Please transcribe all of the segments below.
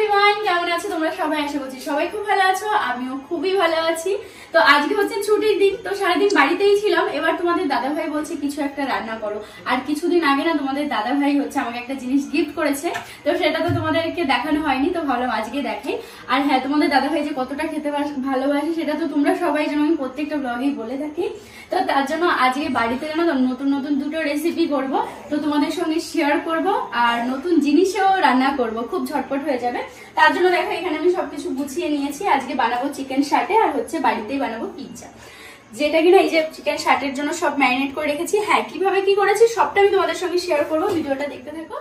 কেমন আছো তোমরা সবাই আশা করছি সবাই খুব ভালো আছো আমিও খুবই ভালো আছি তো আজকে হচ্ছে ছুটির দিন তো সারাদিন বাড়িতেই ছিলাম এবার তোমাদের দাদাভাই বলছে কিছু একটা রান্না করো আর কিছুদিন আগে না তোমাদের দাদাভাই হচ্ছে আমাকে একটা জিনিস গিফট করেছে তো সেটা তো তোমাদেরকে দেখানো হয়নি তো আজকে আর হ্যাঁ তোমাদের দাদাভাই যে কতটা খেতে ভালোবাসে সেটা তো তোমরা সবাই যেন আমি প্রত্যেকটা বলে থাকি তো তার জন্য আজকে বাড়িতে নতুন নতুন দুটো রেসিপি তো তোমাদের সঙ্গে শেয়ার আর নতুন জিনিসেও রান্না খুব ঝটপট হয়ে যাবে তার জন্য দেখো এখানে আমি সবকিছু গুছিয়ে নিয়েছি আজকে বানাবো চিকেন শার্টে আর হচ্ছে বাড়িতেই বানাবো পিৎজা যেটা কিনা এই যে চিকেন শার্টের জন্য সব ম্যারিনেট করে রেখেছি হ্যাঁ কিভাবে কি করেছি সবটা আমি তোমাদের সঙ্গে শেয়ার করবো ভিডিওটা দেখতে থাকো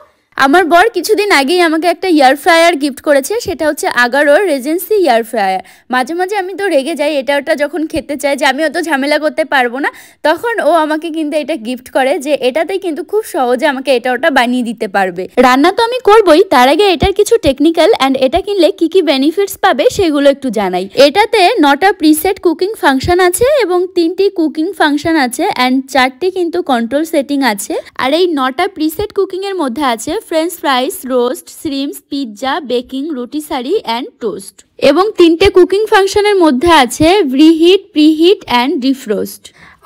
আমার বর কিছুদিন আগেই আমাকে একটা ইয়ার ফ্রায়ার গিফট করেছে সেটা হচ্ছে আগারোর রেজেন্সি ইয়ার ফ্রায়ার মাঝে মাঝে আমি তো রেগে যাই এটা ওটা যখন খেতে চাই যে আমি অত ঝামেলা করতে পারবো না তখন ও আমাকে কিন্তু এটা গিফট করে যে এটাতেই কিন্তু খুব সহজে আমাকে এটা ওটা বানিয়ে দিতে পারবে রান্না তো আমি করবই তার আগে এটার কিছু টেকনিক্যাল অ্যান্ড এটা কিনলে কি কি বেনিফিটস পাবে সেগুলো একটু জানাই এটাতে নটা প্রিসেট কুকিং ফাংশন আছে এবং তিনটি কুকিং ফাংশন আছে অ্যান্ড চারটি কিন্তু কন্ট্রোল সেটিং আছে আর এই নটা প্রিসেট কুকিংয়ের মধ্যে আছে French fries roast shrimps pizza baking রুটি সারি অ্যান্ড টোস্ট এবং তিনটে কুকিং ফাংশনের মধ্যে আছে প্রিহিট প্রিহিট অ্যান্ড ডিফ্রোস্ট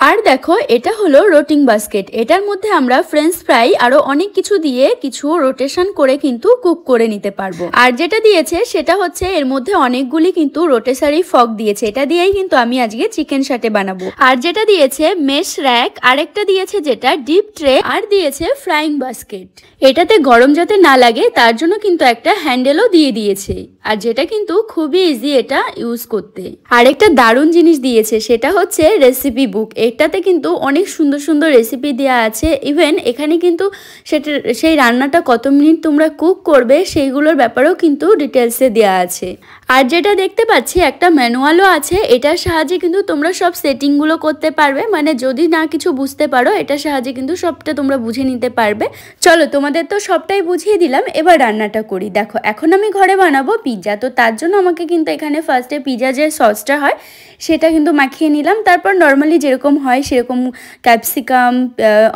আর দেখো এটা হলো রোটিং বাস্কেট এটার মধ্যে আমরা ফ্রেঞ্চ ফ্রাই আরো অনেক কিছু দিয়ে কিছু রোটেশন করে কিন্তু কুক করে নিতে পারবো আর যেটা দিয়েছে সেটা হচ্ছে এর মধ্যে অনেকগুলি কিন্তু রোটেসারি ফক দিয়েছে এটা দিয়েই কিন্তু আমি আজকে চিকেন সাটে বানাবো আর যেটা দিয়েছে মেশ র্যাক আরেকটা দিয়েছে যেটা ডিপ ট্রে আর দিয়েছে ফ্রাইং বাস্কেট এটাতে গরম যাতে না লাগে তার জন্য কিন্তু একটা হ্যান্ডেলও দিয়ে দিয়েছে আর যেটা কিন্তু খুবই ইজি এটা ইউজ করতে আরেকটা দারুণ জিনিস দিয়েছে সেটা হচ্ছে রেসিপি বুক এটাতে কিন্তু অনেক সুন্দর সুন্দর রেসিপি দেওয়া আছে ইভেন এখানে কিন্তু সেটা সেই রান্নাটা কত মিনিট তোমরা কুক করবে সেইগুলোর ব্যাপারেও কিন্তু ডিটেলসে দেওয়া আছে আর যেটা দেখতে পাচ্ছি একটা ম্যানুয়ালও আছে এটার সাহায্যে কিন্তু তোমরা সব সেটিংগুলো করতে পারবে মানে যদি না কিছু বুঝতে পারো এটার সাহায্যে কিন্তু সবটা তোমরা বুঝে নিতে পারবে চলো তোমাদের তো সবটাই বুঝিয়ে দিলাম এবার রান্নাটা করি দেখো এখন আমি ঘরে বানাবো পিজা পিৎজা তো তার জন্য আমাকে কিন্তু এখানে ফার্স্টে পিৎজা যে সসটা হয় সেটা কিন্তু মাখিয়ে নিলাম তারপর নর্মালি যেরকম হয় সেরকম ক্যাপসিকাম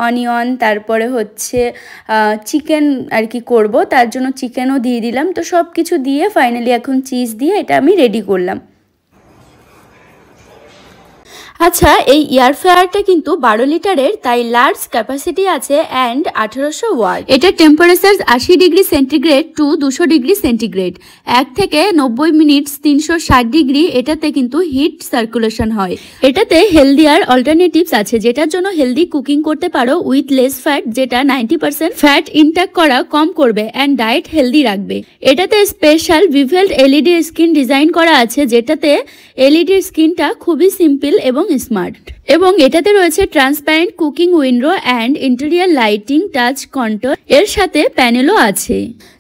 অনিয়ন তারপরে হচ্ছে চিকেন আর কি করব তার জন্য চিকেনও দিয়ে দিলাম তো সব কিছু দিয়ে ফাইনালি এখন চিজ দিয়ে এটা আমি রেডি করলাম আচ্ছা এই এয়ার ফায়ারটা কিন্তু বারো লিটারের তাই লার্জ ক্যাপাসিটি আছে অ্যান্ড আঠারোশো ওয়ার্ড এটা টেম্পারেচার আশি ডিগ্রি সেন্টিগ্রেড টু দুশো ডিগ্রি সেন্টিগ্রেড এক থেকে নব্বই মিনিট তিনশো ষাট ডিগ্রি এটাতে কিন্তু হিট সার্কুলেশন হয় এটাতে হেলদিয়ার অল্টারনেটিভস আছে যেটার জন্য হেলদি কুকিং করতে পারো উইথ লেস ফ্যাট যেটা নাইনটি পার্সেন্ট ফ্যাট ইনটেক করা কম করবে অ্যান্ড ডায়েট হেলদি রাখবে এটাতে special bevelled LED screen design করা আছে যেটাতে এলইডি স্ক্রিনটা e খুবই সিম্পল এবং স্মার্ট এবং এটাতে রয়েছে transparent cooking window and interior lighting touch control এর সাথে প্যানেলও আছে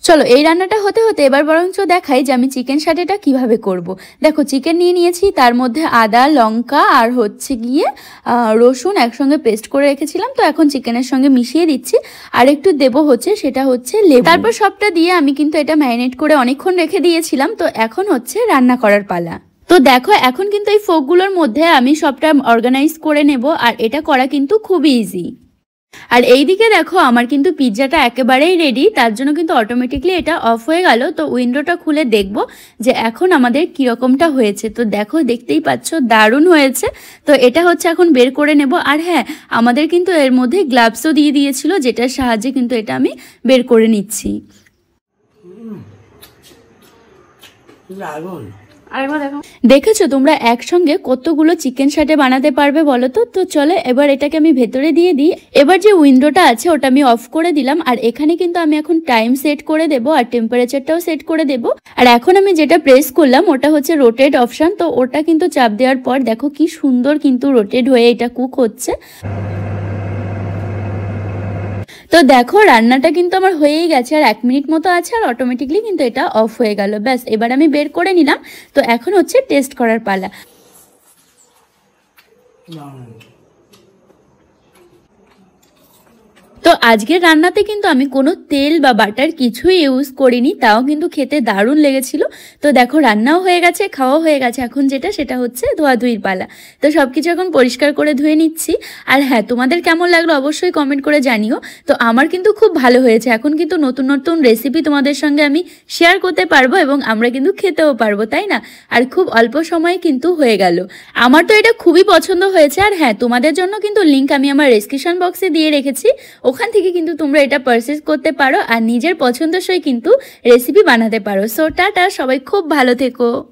চলো এই রান্নাটা হতে হতে এবার বরঞ্চ দেখাই যে আমি চিকেন সাটেটা কিভাবে করব। দেখো চিকেন নিয়ে নিয়েছি তার মধ্যে আদা লঙ্কা আর হচ্ছে গিয়ে রসুন একসঙ্গে পেস্ট করে রেখেছিলাম তো এখন চিকেনের সঙ্গে মিশিয়ে দিচ্ছি আর একটু দেব হচ্ছে সেটা হচ্ছে লেবু তারপর সবটা দিয়ে আমি কিন্তু এটা ম্যারিনেট করে অনেকক্ষণ রেখে দিয়েছিলাম তো এখন হচ্ছে রান্না করার পালা তো দেখো এখন কিন্তু এই ফোকগুলোর মধ্যে আমি সবটা অর্গানাইজ করে নেব আর এটা করা কিন্তু খুবই ইজি আর এই দিকে দেখো আমার কিন্তু পিৎজাটা একেবারেই রেডি তার জন্য কিন্তু অটোমেটিকলি এটা অফ হয়ে গেল তো উইন্ডোটা খুলে দেখব যে এখন আমাদের কীরকমটা হয়েছে তো দেখো দেখতেই পাচ্ছ দারুণ হয়েছে তো এটা হচ্ছে এখন বের করে নেব আর হ্যাঁ আমাদের কিন্তু এর মধ্যে গ্লাভসও দিয়ে দিয়েছিল যেটার সাহায্যে কিন্তু এটা আমি বের করে নিচ্ছি দেখেছো তোমরা একসঙ্গে কতগুলো চিকেন শার্টে বানাতে পারবে বলো তো তো চলে এবার এটাকে আমি ভেতরে দিয়ে দিই এবার যে উইন্ডোটা আছে ওটা আমি অফ করে দিলাম আর এখানে কিন্তু আমি এখন টাইম সেট করে দেব আর টেম্পারেচারটাও সেট করে দেব আর এখন আমি যেটা প্রেস করলাম ওটা হচ্ছে রোটেড অপশান তো ওটা কিন্তু চাপ দেওয়ার পর দেখো কি সুন্দর কিন্তু রোটেড হয়ে এটা কুক হচ্ছে তো দেখো রান্নাটা কিন্তু আমার হয়েই গেছে আর এক মিনিট মতো আছে আর অটোমেটিকলি কিন্তু এটা অফ হয়ে গেল ব্যাস এবার আমি বের করে নিলাম তো এখন হচ্ছে টেস্ট করার পালা তো আজকের রান্নাতে কিন্তু আমি কোনো তেল বা বাটার কিছুই ইউজ করিনি তাও কিন্তু খেতে দারুণ লেগেছিল তো দেখো রান্নাও হয়ে গেছে খাওয়া হয়ে গেছে এখন যেটা সেটা হচ্ছে ধোয়াধুয়ির পালা তো সব কিছু এখন পরিষ্কার করে ধুয়ে নিচ্ছি আর হ্যাঁ তোমাদের কেমন লাগলো অবশ্যই কমেন্ট করে জানিও তো আমার কিন্তু খুব ভালো হয়েছে এখন কিন্তু নতুন নতুন রেসিপি তোমাদের সঙ্গে আমি শেয়ার করতে পারবো এবং আমরা কিন্তু খেতেও পারবো তাই না আর খুব অল্প সময়ে কিন্তু হয়ে গেল আমার তো এটা খুবই পছন্দ হয়েছে আর হ্যাঁ তোমাদের জন্য কিন্তু লিঙ্ক আমি আমার ডিসক্রিপশন বক্সে দিয়ে রেখেছি ওখান থেকে কিন্তু তোমরা এটা পারচেস করতে পারো আর নিজের পছন্দসই কিন্তু রেসিপি বানাতে পারো সো টাটা সবাই খুব ভালো থেকো